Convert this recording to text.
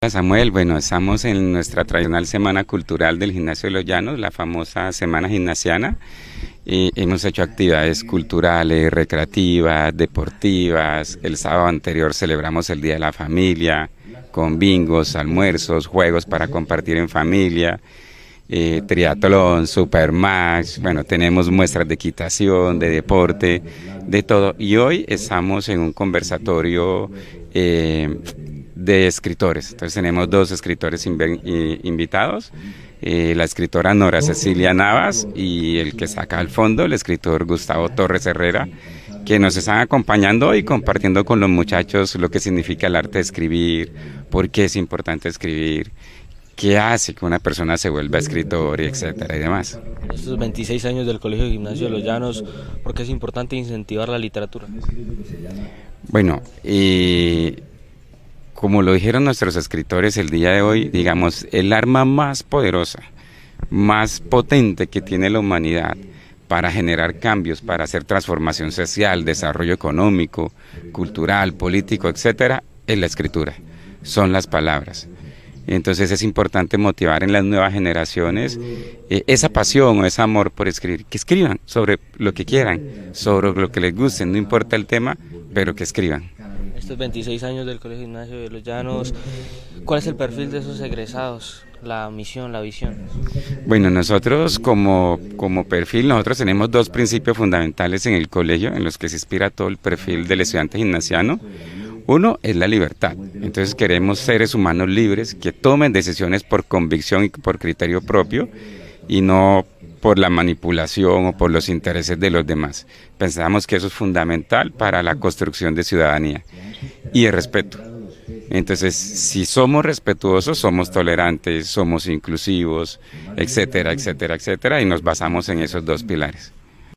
Hola Samuel, bueno, estamos en nuestra tradicional Semana Cultural del Gimnasio de los Llanos, la famosa Semana Gimnasiana. Y hemos hecho actividades culturales, recreativas, deportivas. El sábado anterior celebramos el Día de la Familia con bingos, almuerzos, juegos para compartir en familia, eh, triatlón, supermax. Bueno, tenemos muestras de equitación, de deporte, de todo. Y hoy estamos en un conversatorio. Eh, de escritores. Entonces tenemos dos escritores invitados, eh, la escritora Nora Cecilia Navas y el que saca al fondo, el escritor Gustavo Torres Herrera, que nos están acompañando y compartiendo con los muchachos lo que significa el arte de escribir, por qué es importante escribir, qué hace que una persona se vuelva escritor y etcétera y demás. Estos 26 años del Colegio de Gimnasio de los Llanos, ¿por qué es importante incentivar la literatura? Bueno, y como lo dijeron nuestros escritores el día de hoy, digamos, el arma más poderosa, más potente que tiene la humanidad para generar cambios, para hacer transformación social, desarrollo económico, cultural, político, etcétera, es la escritura, son las palabras. Entonces es importante motivar en las nuevas generaciones eh, esa pasión o ese amor por escribir, que escriban sobre lo que quieran, sobre lo que les guste, no importa el tema, pero que escriban. 26 años del Colegio Gimnasio de los Llanos, ¿cuál es el perfil de esos egresados? La misión, la visión. Bueno, nosotros como, como perfil, nosotros tenemos dos principios fundamentales en el colegio en los que se inspira todo el perfil del estudiante gimnasiano. Uno es la libertad. Entonces queremos seres humanos libres que tomen decisiones por convicción y por criterio propio y no por la manipulación o por los intereses de los demás. Pensamos que eso es fundamental para la construcción de ciudadanía y el respeto. Entonces, si somos respetuosos, somos tolerantes, somos inclusivos, etcétera, etcétera, etcétera, y nos basamos en esos dos pilares.